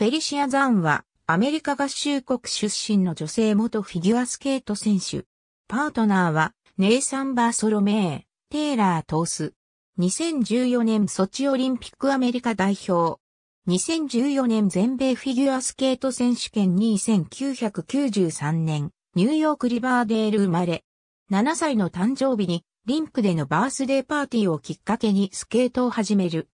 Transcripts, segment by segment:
フェリシア・ザンは、アメリカ合衆国出身の女性元フィギュアスケート選手。パートナーは、ネイサン・バーソロメー、テイラー・トース。2014年ソチオリンピックアメリカ代表。2014年全米フィギュアスケート選手権2993年、ニューヨークリバーデール生まれ。7歳の誕生日に、リンクでのバースデーパーティーをきっかけにスケートを始める。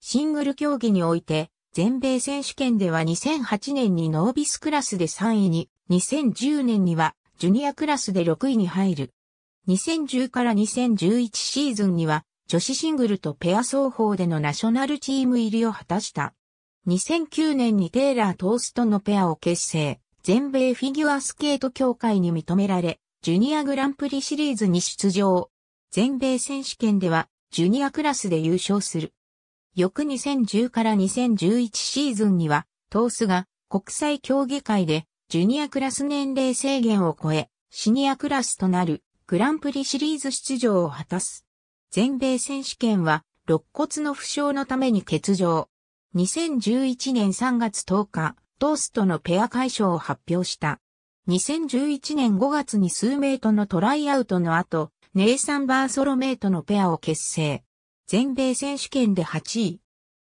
シングル競技において、全米選手権では2008年にノービスクラスで3位に、2010年にはジュニアクラスで6位に入る。2010から2011シーズンには女子シングルとペア双方でのナショナルチーム入りを果たした。2009年にテイラー・トーストのペアを結成、全米フィギュアスケート協会に認められ、ジュニアグランプリシリーズに出場。全米選手権ではジュニアクラスで優勝する。翌2010から2011シーズンには、トースが国際競技会でジュニアクラス年齢制限を超え、シニアクラスとなるグランプリシリーズ出場を果たす。全米選手権は、肋骨の負傷のために欠場。2011年3月10日、トースとのペア解消を発表した。2011年5月に数名とのトライアウトの後、ネイサン・バーソロメイトのペアを結成。全米選手権で8位。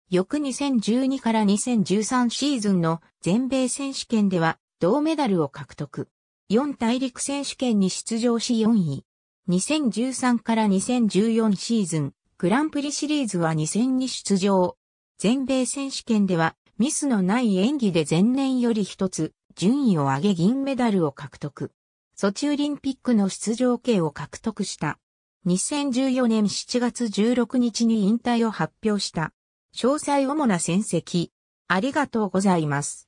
翌2012から2013シーズンの全米選手権では銅メダルを獲得。4大陸選手権に出場し4位。2013から2014シーズン、グランプリシリーズは2戦に出場。全米選手権ではミスのない演技で前年より一つ順位を上げ銀メダルを獲得。ソチオリンピックの出場権を獲得した。2014年7月16日に引退を発表した。詳細主な戦績。ありがとうございます。